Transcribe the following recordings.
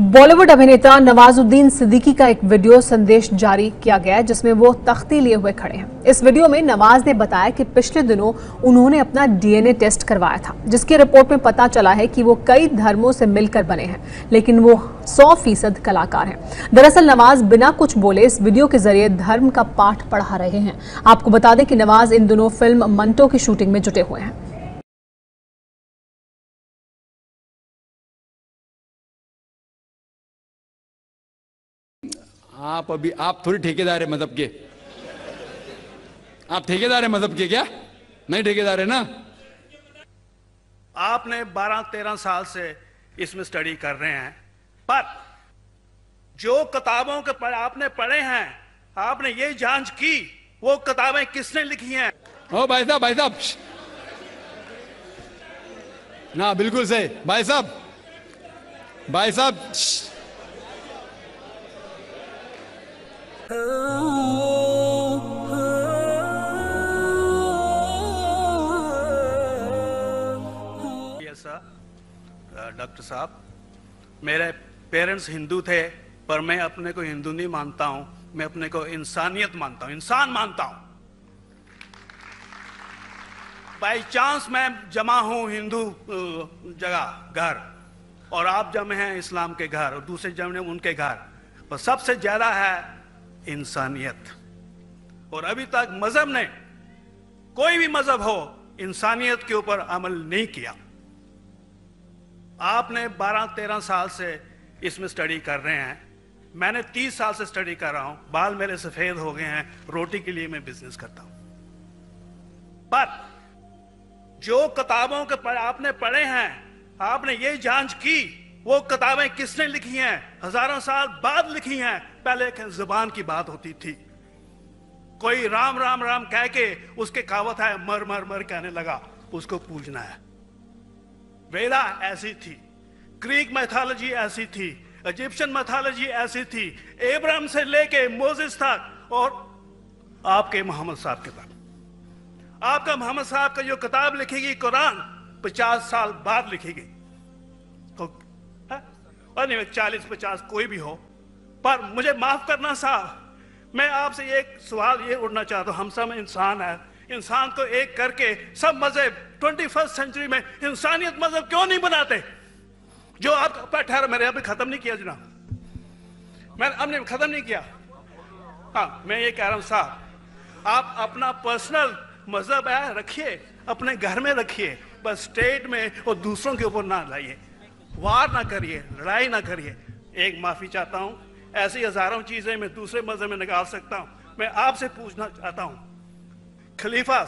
बॉलीवुड अभिनेता नवाजुद्दीन सिद्दीकी का एक वीडियो संदेश जारी किया गया है जिसमें वो तख्ती लिए हुए खड़े हैं इस वीडियो में नवाज ने बताया कि पिछले दिनों उन्होंने अपना डीएनए टेस्ट करवाया था जिसकी रिपोर्ट में पता चला है कि वो कई धर्मों से मिलकर बने हैं लेकिन वो सौ फीसद कलाकार हैं दरअसल नवाज बिना कुछ बोले इस वीडियो के जरिए धर्म का पाठ पढ़ा रहे हैं आपको बता दें कि नवाज इन दोनों फिल्म मंटो की शूटिंग में जुटे हुए हैं आप अभी आप थोड़ी ठेकेदार है मजहब मतलब के आप ठेकेदार है मजहब मतलब के क्या नहीं ठेकेदार है ना आपने 12-13 साल से इसमें स्टडी कर रहे हैं पर जो किताबों के पर आपने पढ़े हैं आपने ये जांच की वो किताबें किसने लिखी हैं ओ भाई साहब भाई साहब ना बिल्कुल सही भाई साहब भाई साहब डॉक्टर uh, साहब मेरे पेरेंट्स हिंदू थे पर मैं अपने को हिंदू नहीं मानता हूं मैं अपने को इंसानियत मानता हूं इंसान मानता हूं बाई चांस मैं जमा हूं हिंदू uh, जगह घर और आप जमे हैं इस्लाम के घर और दूसरे जमे उनके घर पर सबसे ज्यादा है इंसानियत और अभी तक मजहब ने कोई भी मजहब हो इंसानियत के ऊपर अमल नहीं किया आपने 12-13 साल से इसमें स्टडी कर रहे हैं मैंने 30 साल से स्टडी कर रहा हूं बाल मेरे सफेद हो गए हैं रोटी के लिए मैं बिजनेस करता हूं पर जो किताबों के पढ़, आपने पढ़े हैं आपने ये जांच की वो किताबें किसने लिखी हैं हजारों साल बाद लिखी हैं पहले जबान की बात होती थी कोई राम राम राम कह के उसके कहावत है मर मर मर कहने लगा उसको पूजना है वेला ऐसी थी ग्रीक मैथोलॉजी ऐसी थी इजिप्शियन मैथोलॉजी ऐसी थी एब्राम से लेके मोजिस तक और आपके मोहम्मद साहब के तक आपका मोहम्मद साहब का जो किताब लिखेगी कुरान पचास साल बाद लिखेगी तो, हाँ? चालीस पचास कोई भी हो पर मुझे माफ करना साहब मैं आपसे एक सवाल ये उठना चाहता हूँ हम सब इंसान है इंसान को एक करके सब मजहब ट्वेंटी फर्स्ट सेंचुरी में इंसानियत मजहब क्यों नहीं बनाते जो आप ठहरा मैंने अभी खत्म नहीं किया जना मैंने हमने खत्म नहीं किया हाँ मैं ये कह रहा हूं साहब आप अपना पर्सनल मजहब है रखिए अपने घर में रखिए बस स्टेट में और दूसरों के ऊपर ना लाइए वार ना करिए लड़ाई ना करिए एक माफी चाहता हूं ऐसी हजारों चीजें मैं दूसरे मजे में निकाल सकता हूं मैं आपसे पूछना चाहता हूं खलीफा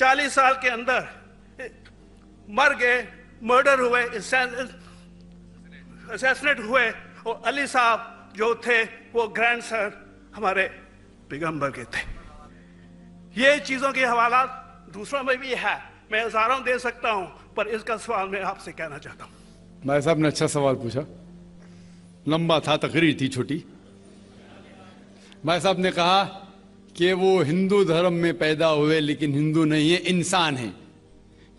चालीस साल के अंदर मर गए मर्डर हुए असैसनेट हुए और अली साहब जो थे वो ग्रैंड सर हमारे पिगम्बर के थे ये चीज़ों के हवाला दूसरों में भी है मैं हजारों दे सकता हूँ पर इसका सवाल मैं आपसे कहना चाहता हूँ भाई साहब ने अच्छा सवाल पूछा लंबा था तकरीर थी छोटी भाई साहब ने कहा कि वो हिंदू धर्म में पैदा हुए लेकिन हिंदू नहीं है इंसान है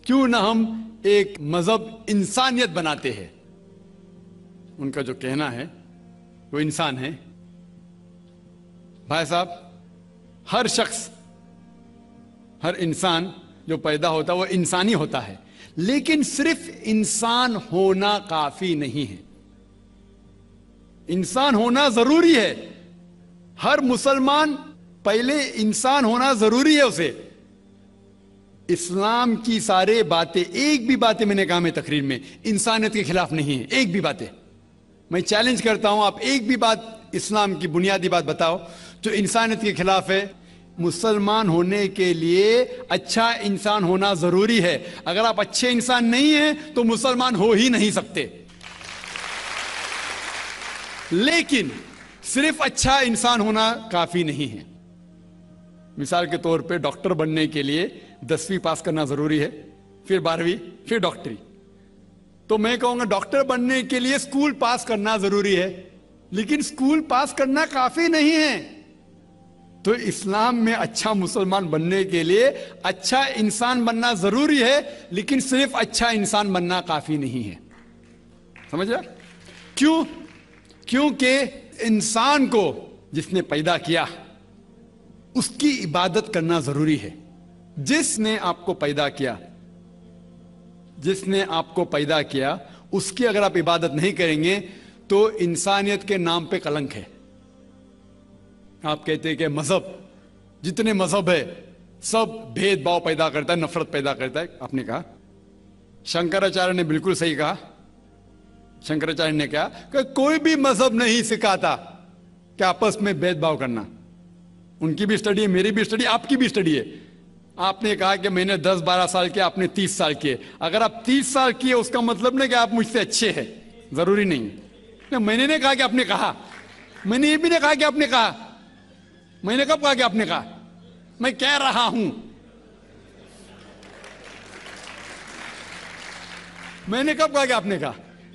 क्यों ना हम एक मजहब इंसानियत बनाते हैं उनका जो कहना है वो इंसान है भाई साहब हर शख्स हर इंसान जो पैदा होता है वो इंसानी होता है लेकिन सिर्फ इंसान होना काफी नहीं है इंसान होना जरूरी है हर मुसलमान पहले इंसान होना जरूरी है उसे इस्लाम की सारे बातें एक भी बातें मैंने कहा मैं तकरीर में इंसानियत के खिलाफ नहीं है एक भी बातें मैं चैलेंज करता हूं आप एक भी बात इस्लाम की बुनियादी बात बताओ जो इंसानियत के खिलाफ है मुसलमान होने के लिए अच्छा इंसान होना जरूरी है अगर आप अच्छे इंसान नहीं है तो मुसलमान हो ही नहीं सकते लेकिन सिर्फ अच्छा इंसान होना काफी नहीं है मिसाल के तौर पे डॉक्टर बनने के लिए दसवीं पास करना जरूरी है फिर बारहवीं फिर डॉक्टरी तो मैं कहूंगा डॉक्टर बनने के लिए स्कूल पास करना जरूरी है लेकिन स्कूल पास करना काफी नहीं है तो इस्लाम में अच्छा मुसलमान बनने के लिए अच्छा इंसान बनना जरूरी है लेकिन सिर्फ अच्छा इंसान बनना काफी नहीं है समझ रहा क्यों क्योंकि इंसान को जिसने पैदा किया उसकी इबादत करना जरूरी है जिसने आपको पैदा किया जिसने आपको पैदा किया उसकी अगर आप इबादत नहीं करेंगे तो इंसानियत के नाम पे कलंक है आप कहते हैं कि मजहब जितने मजहब है सब भेदभाव पैदा करता है नफरत पैदा करता है आपने कहा शंकराचार्य ने बिल्कुल सही कहा शंकराचार्य ने कहा कि कोई भी मजहब नहीं सिखाता कि आपस में भेदभाव करना उनकी भी स्टडी है मेरी भी स्टडी आपकी भी स्टडी है आपने कहा कि मैंने 10-12 साल के आपने 30 साल किए अगर आप 30 साल किए उसका मतलब नहीं कि आप मुझसे अच्छे हैं जरूरी नहीं ना मैंने नहीं कहा कि आपने कहा मैंने ये भी नहीं कहा कि आपने कहा मैंने कब कहा कि आपने कहा मैं कह रहा हूं मैंने कब कहा कि आपने कहा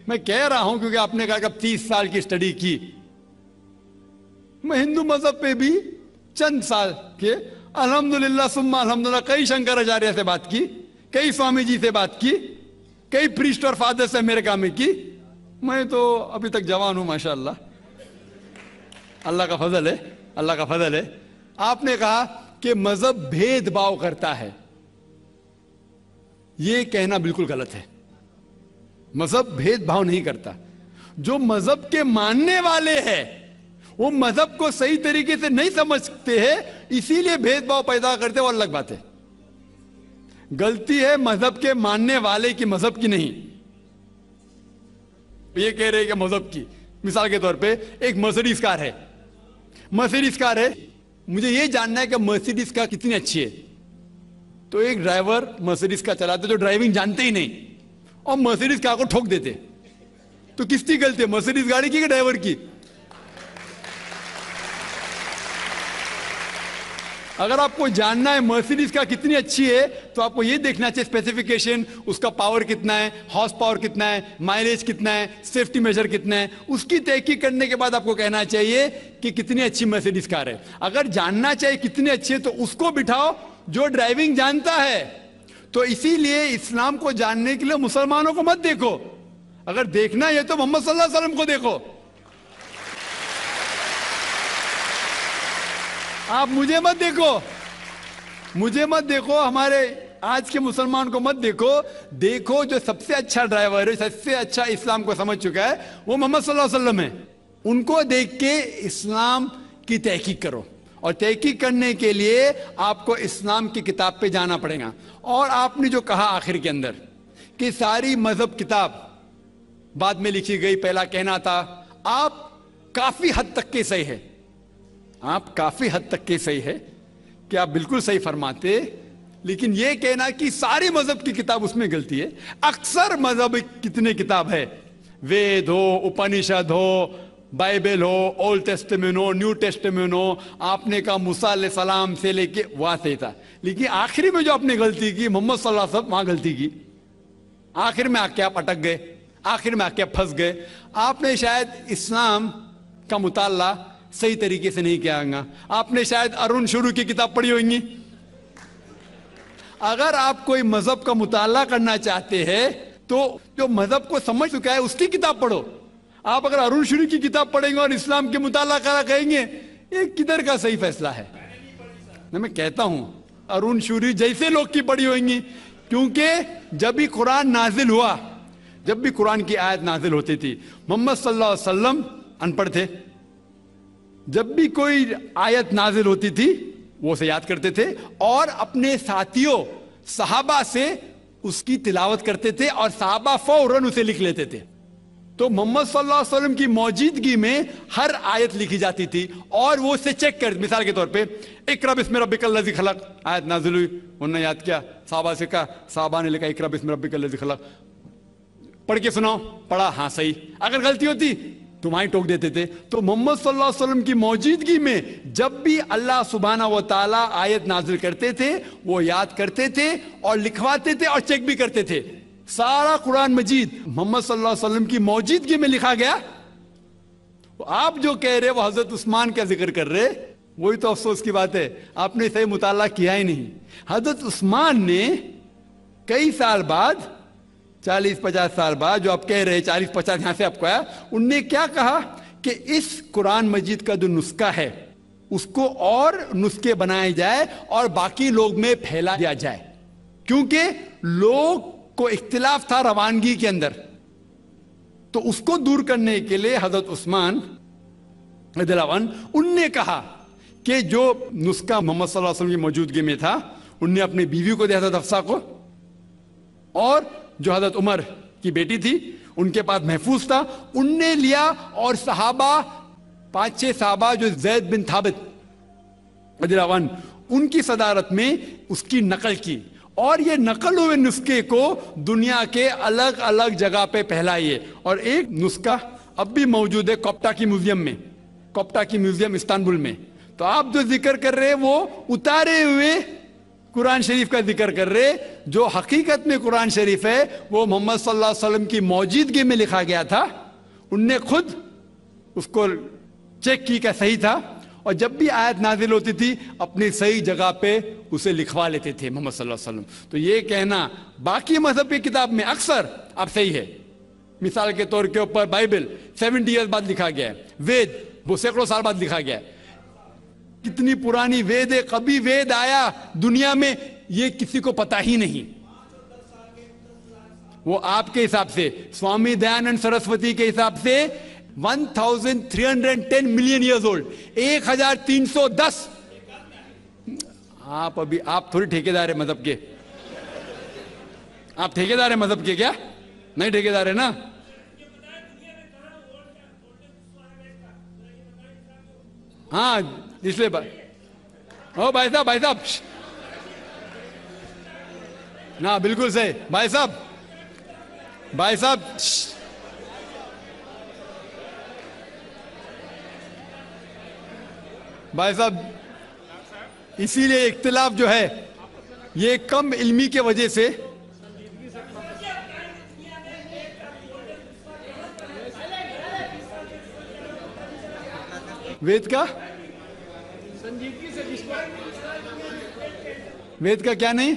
मैं कह रहा हूं क्योंकि आपने कहा कि 30 तीस साल की स्टडी की मैं हिंदू मजहब पे भी चंद साल के अलहमदुल्ला सुम्मा अलहमदुल्ला कई शंकराचार्य से बात की कई स्वामी जी से बात की कई प्रिस्ट और फादर से अमेरिका में की मैं तो अभी तक जवान हूं माशाला अल्लाह का फजल है अल्लाह का फजल है आपने कहा कि मजहब भेदभाव करता है ये कहना बिल्कुल गलत है मजहब भेदभाव नहीं करता जो मजहब के मानने वाले हैं वो मजहब को सही तरीके से नहीं समझते हैं इसीलिए भेदभाव पैदा करते और अलग बात है गलती है मजहब के मानने वाले की मजहब की नहीं ये कह रहे कि मजहब की मिसाल के तौर पे एक मर्सिडीज कार है मर्सिडीज कार है मुझे ये जानना है कि मर्सिडीज कार कितनी अच्छी है तो एक ड्राइवर मर्सिडीज कार चलाते जो ड्राइविंग जानते ही नहीं और मर्सिडीज कार को ठोक देते तो किसकी गलती है मर्सिडीज गाड़ी की ड्राइवर की अगर आपको जानना है मर्सिडीज का कितनी अच्छी है तो आपको यह देखना चाहिए स्पेसिफिकेशन उसका पावर कितना है हॉर्स पावर कितना है माइलेज कितना है सेफ्टी मेजर कितना है उसकी तहकी करने के बाद आपको कहना चाहिए कि कितनी अच्छी मर्सिडीज कार है अगर जानना चाहिए कितनी अच्छी है तो उसको बिठाओ जो ड्राइविंग जानता है तो इसीलिए इस्लाम को जानने के लिए मुसलमानों को मत देखो अगर देखना है तो मोहम्मद सल्लल्लाहु अलैहि वसल्लम को देखो आप मुझे मत देखो मुझे मत देखो हमारे आज के मुसलमान को मत देखो देखो जो सबसे अच्छा ड्राइवर है सबसे अच्छा इस्लाम को समझ चुका है वो मोहम्मद सल्लल्लाहु अलैहि वसल्लम है उनको देख के इस्लाम की तहकीक करो और तहकी करने के लिए आपको इस्लाम की किताब पे जाना पड़ेगा और आपने जो कहा आखिर के अंदर कि सारी मजहब किताब बाद में लिखी गई पहला कहना था आप काफी हद तक के सही है आप काफी हद तक के सही है कि आप बिल्कुल सही फरमाते लेकिन यह कहना कि सारी मजहब की किताब उसमें गलती है अक्सर मजहब कितने किताब है वेद हो उपनिषद हो बाइबल हो ओल्ड टेस्टमेंट हो न्यू टेस्टमेंट हो आपने कहा मूसा सलाम से लेके वहां से था लेकिन आखिरी में जो आपने गलती की मोहम्मद सल्लल्लाहु वहां गलती की आखिर में आके आप अटक गए आखिर में आके आप फंस गए आपने शायद इस्लाम का मुताला सही तरीके से नहीं किया होगा आपने शायद अरुण शुरू की किताब पढ़ी होंगी अगर आप कोई मजहब का मुताला करना चाहते हैं तो जो मजहब को समझ चुका है उसकी किताब पढ़ो आप अगर अरुण शरीफ की किताब पढ़ेंगे और इस्लाम के मुताला करा कहेंगे ये किधर का सही फैसला है न मैं कहता हूं अरुण शूरी जैसे लोग की पढ़ी होंगी क्योंकि जब भी कुरान नाजिल हुआ जब भी कुरान की आयत नाजिल होती थी मोहम्मद सल्लल्लाहु अलैहि वसल्लम अनपढ़ थे जब भी कोई आयत नाजिल होती थी वो से याद करते थे और अपने साथियों साहबा से उसकी तिलावत करते थे और साहबा फौरन उसे लिख लेते थे तो मोहम्मद सल्लल्लाहु अलैहि वसल्लम की मौजूदगी में हर आयत लिखी जाती थी और वो उसे चेक कर मिसाल के तौर पे एक रब इसमें रबिकल लजी खलक आयत नाजुल हुई उन्होंने याद किया साहबा से कहा साहबा ने लिखा एक रब इसमें रबिकल लजी खलक पढ़ के सुनाओ पढ़ा हाँ सही अगर गलती होती तुम्हारी टोक देते थे तो मोहम्मद सल्लल्लाहु अलैहि वसल्लम की मौजूदगी में जब भी अल्लाह सुबहाना व ताला आयत नाजिल करते थे वो याद करते थे और लिखवाते थे और चेक भी करते थे सारा कुरान मजीद मोहम्मद वसल्लम की मौजूदगी में लिखा गया तो आप जो कह रहे वो हजरत उस्मान का जिक्र कर रहे वही तो अफसोस की बात है आपने सही मुताला किया ही नहीं हजरत उस्मान ने कई साल बाद चालीस पचास साल बाद जो आप कह रहे चालीस पचास यहां से आपको आया उनने क्या कहा कि इस कुरान मजीद का जो नुस्खा है उसको और नुस्खे बनाए जाए और बाकी लोग में फैला दिया जाए क्योंकि लोग को इख्तिलाफ था रवानगी के अंदर तो उसको दूर करने के लिए हजरत उस्मान दिलावन उनने कहा कि जो नुस्खा मोहम्मद सल्लल्लाहु अलैहि वसल्लम की मौजूदगी में था उनने अपनी बीवी को दिया हजरत अफसा को और जो हजरत उमर की बेटी थी उनके पास महफूज था उनने लिया और सहाबा पांच छह सहाबा जो जैद बिन थाबित दिलावन उनकी सदारत में उसकी नकल की और ये नकल हुए नुस्खे को दुनिया के अलग अलग जगह पे फैलाइए और एक नुस्खा अब भी मौजूद है कोप्टा की म्यूजियम में कोप्टा की म्यूजियम इस्तानबुल में तो आप जो जिक्र कर रहे वो उतारे हुए कुरान शरीफ का जिक्र कर रहे जो हकीकत में कुरान शरीफ है वो मोहम्मद सल्लल्लाहु अलैहि वसल्लम की मौजूदगी में लिखा गया था उनने खुद उसको चेक की क्या सही था और जब भी आयत नाजिल होती थी अपनी सही जगह पे उसे लिखवा लेते थे मोहम्मद सल्लल्लाहु अलैहि वसल्लम तो ये कहना बाकी मजहब की किताब में अक्सर अब सही है मिसाल के तौर के ऊपर बाइबल सेवेंटी ईयर बाद लिखा गया है वेद वो सैकड़ों साल बाद लिखा गया है कितनी पुरानी वेद है कभी वेद आया दुनिया में ये किसी को पता ही नहीं वो आपके हिसाब से स्वामी दयानंद सरस्वती के हिसाब से 1310 मिलियन ईयर्स ओल्ड 1310 आप अभी आप थोड़ी ठेकेदार है मजहब के आप ठेकेदार है मजहब के क्या नहीं ठेकेदार है ना हाँ इसलिए ओ भाई साहब भाई साहब ना बिल्कुल सही भाई साहब भाई साहब भाई साहब इसीलिए इख्तलाफ जो है ये कम इल्मी के वजह से वेद का वेद का क्या नहीं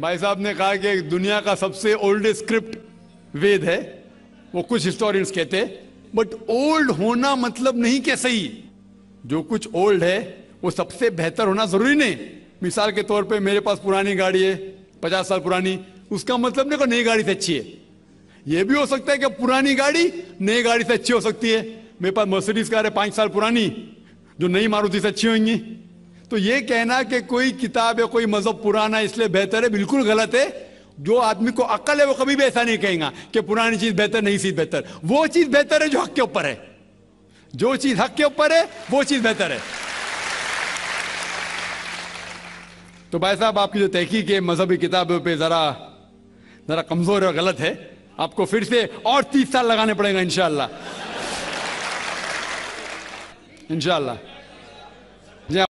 भाई साहब ने कहा कि दुनिया का सबसे ओल्ड स्क्रिप्ट वेद है वो कुछ हिस्टोरियंस कहते बट ओल्ड होना मतलब नहीं क्या सही जो कुछ ओल्ड है वो सबसे बेहतर होना जरूरी नहीं मिसाल के तौर पे मेरे पास पुरानी गाड़ी है पचास साल पुरानी उसका मतलब नहीं को नई गाड़ी से अच्छी है ये भी हो सकता है कि पुरानी गाड़ी नई गाड़ी से अच्छी हो सकती है मेरे पास मर्सिडीज कार है पांच साल पुरानी जो नई मारुति से अच्छी होंगी तो ये कहना कि कोई किताब या कोई मजहब पुराना इसलिए बेहतर है बिल्कुल गलत है जो आदमी को अक्ल है वो कभी भी ऐसा नहीं कहेगा कि पुरानी चीज बेहतर नहीं चीज बेहतर वो चीज बेहतर है जो हक के ऊपर है जो चीज हक के ऊपर है वो चीज बेहतर है तो भाई साहब आपकी जो तहकीक है मजहबी किताबों पे जरा जरा कमजोर और गलत है आपको फिर से और तीस साल लगाने पड़ेगा इनशाला इनशाला